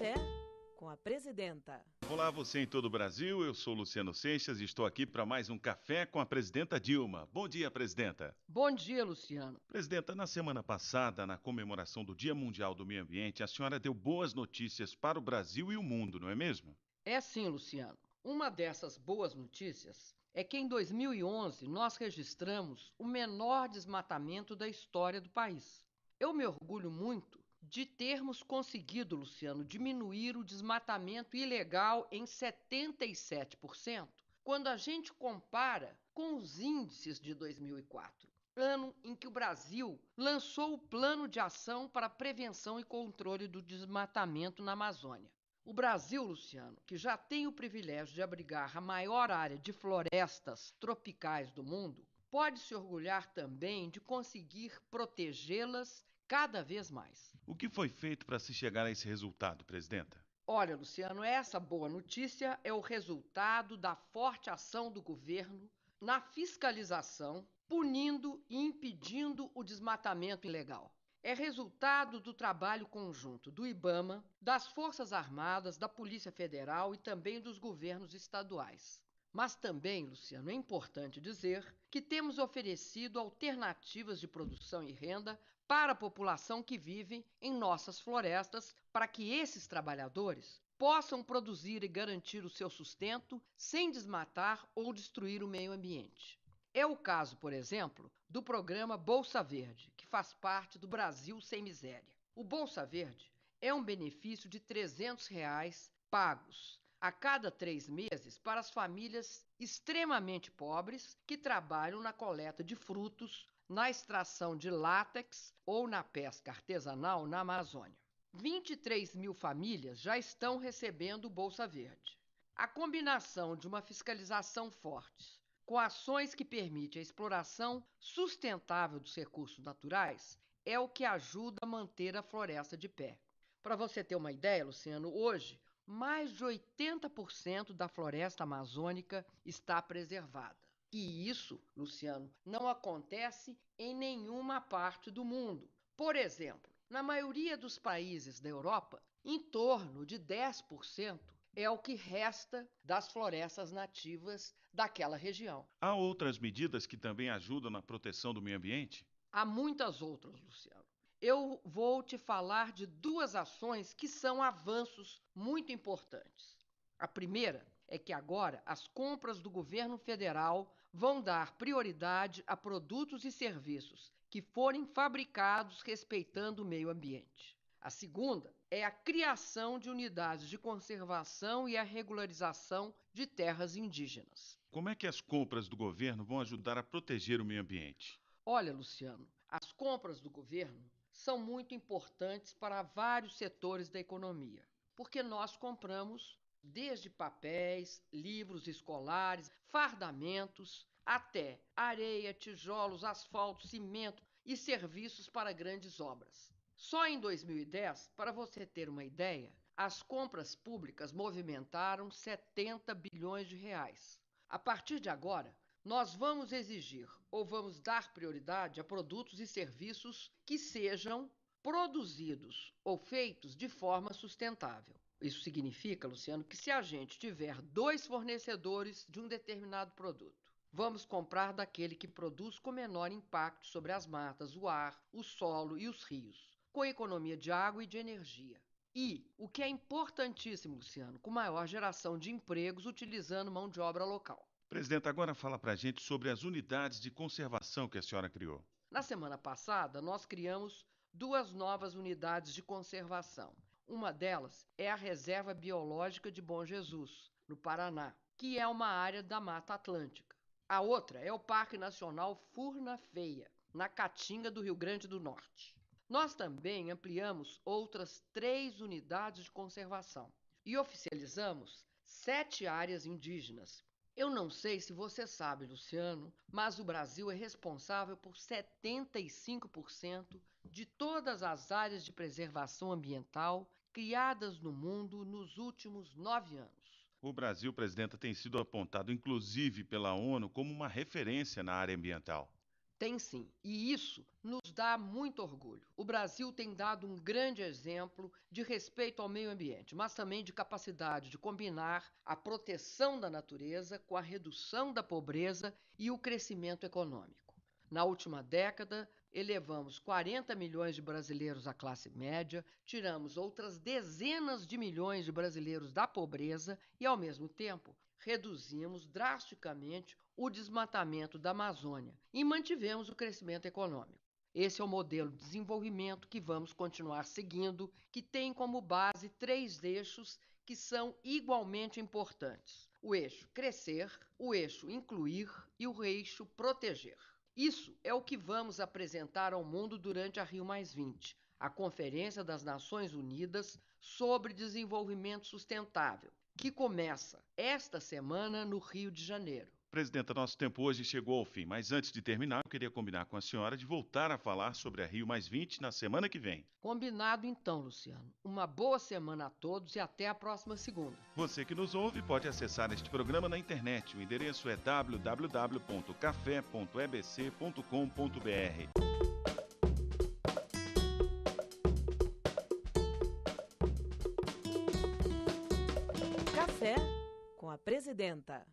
Café com a presidenta. Olá, você em todo o Brasil. Eu sou Luciano Seixas e estou aqui para mais um café com a presidenta Dilma. Bom dia, presidenta. Bom dia, Luciano. Presidenta, na semana passada, na comemoração do Dia Mundial do Meio Ambiente, a senhora deu boas notícias para o Brasil e o mundo, não é mesmo? É sim, Luciano. Uma dessas boas notícias é que em 2011 nós registramos o menor desmatamento da história do país. Eu me orgulho muito de termos conseguido, Luciano, diminuir o desmatamento ilegal em 77%, quando a gente compara com os índices de 2004, ano em que o Brasil lançou o Plano de Ação para Prevenção e Controle do Desmatamento na Amazônia. O Brasil, Luciano, que já tem o privilégio de abrigar a maior área de florestas tropicais do mundo, pode se orgulhar também de conseguir protegê-las cada vez mais. O que foi feito para se chegar a esse resultado, presidenta? Olha, Luciano, essa boa notícia é o resultado da forte ação do governo na fiscalização, punindo e impedindo o desmatamento ilegal. É resultado do trabalho conjunto do IBAMA, das Forças Armadas, da Polícia Federal e também dos governos estaduais. Mas também, Luciano, é importante dizer que temos oferecido alternativas de produção e renda para a população que vive em nossas florestas, para que esses trabalhadores possam produzir e garantir o seu sustento sem desmatar ou destruir o meio ambiente. É o caso, por exemplo, do programa Bolsa Verde, que faz parte do Brasil Sem Miséria. O Bolsa Verde é um benefício de R$ 300 reais pagos a cada três meses para as famílias extremamente pobres que trabalham na coleta de frutos, na extração de látex ou na pesca artesanal na Amazônia. 23 mil famílias já estão recebendo o Bolsa Verde. A combinação de uma fiscalização forte com ações que permitem a exploração sustentável dos recursos naturais é o que ajuda a manter a floresta de pé. Para você ter uma ideia, Luciano, hoje mais de 80% da floresta amazônica está preservada. E isso, Luciano, não acontece em nenhuma parte do mundo. Por exemplo, na maioria dos países da Europa, em torno de 10% é o que resta das florestas nativas daquela região. Há outras medidas que também ajudam na proteção do meio ambiente? Há muitas outras, Luciano eu vou te falar de duas ações que são avanços muito importantes. A primeira é que agora as compras do governo federal vão dar prioridade a produtos e serviços que forem fabricados respeitando o meio ambiente. A segunda é a criação de unidades de conservação e a regularização de terras indígenas. Como é que as compras do governo vão ajudar a proteger o meio ambiente? Olha, Luciano, as compras do governo são muito importantes para vários setores da economia, porque nós compramos desde papéis, livros escolares, fardamentos, até areia, tijolos, asfalto, cimento e serviços para grandes obras. Só em 2010, para você ter uma ideia, as compras públicas movimentaram 70 bilhões de reais. A partir de agora, nós vamos exigir ou vamos dar prioridade a produtos e serviços que sejam produzidos ou feitos de forma sustentável. Isso significa, Luciano, que se a gente tiver dois fornecedores de um determinado produto, vamos comprar daquele que produz com menor impacto sobre as matas, o ar, o solo e os rios, com economia de água e de energia. E, o que é importantíssimo, Luciano, com maior geração de empregos utilizando mão de obra local. Presidenta, agora fala para a gente sobre as unidades de conservação que a senhora criou. Na semana passada, nós criamos duas novas unidades de conservação. Uma delas é a Reserva Biológica de Bom Jesus, no Paraná, que é uma área da Mata Atlântica. A outra é o Parque Nacional Furna Feia, na Caatinga do Rio Grande do Norte. Nós também ampliamos outras três unidades de conservação e oficializamos sete áreas indígenas eu não sei se você sabe, Luciano, mas o Brasil é responsável por 75% de todas as áreas de preservação ambiental criadas no mundo nos últimos nove anos. O Brasil, presidenta, tem sido apontado, inclusive pela ONU, como uma referência na área ambiental. Tem sim, e isso nos dá muito orgulho. O Brasil tem dado um grande exemplo de respeito ao meio ambiente, mas também de capacidade de combinar a proteção da natureza com a redução da pobreza e o crescimento econômico. Na última década, elevamos 40 milhões de brasileiros à classe média, tiramos outras dezenas de milhões de brasileiros da pobreza e, ao mesmo tempo, reduzimos drasticamente o desmatamento da Amazônia e mantivemos o crescimento econômico. Esse é o modelo de desenvolvimento que vamos continuar seguindo, que tem como base três eixos que são igualmente importantes: o eixo crescer, o eixo incluir e o eixo proteger. Isso é o que vamos apresentar ao mundo durante a Rio a Conferência das Nações Unidas sobre Desenvolvimento Sustentável, que começa esta semana no Rio de Janeiro. Presidenta, nosso tempo hoje chegou ao fim, mas antes de terminar, eu queria combinar com a senhora de voltar a falar sobre a Rio Mais 20 na semana que vem. Combinado então, Luciano. Uma boa semana a todos e até a próxima segunda. Você que nos ouve pode acessar este programa na internet. O endereço é www.café.ebc.com.br. presidenta.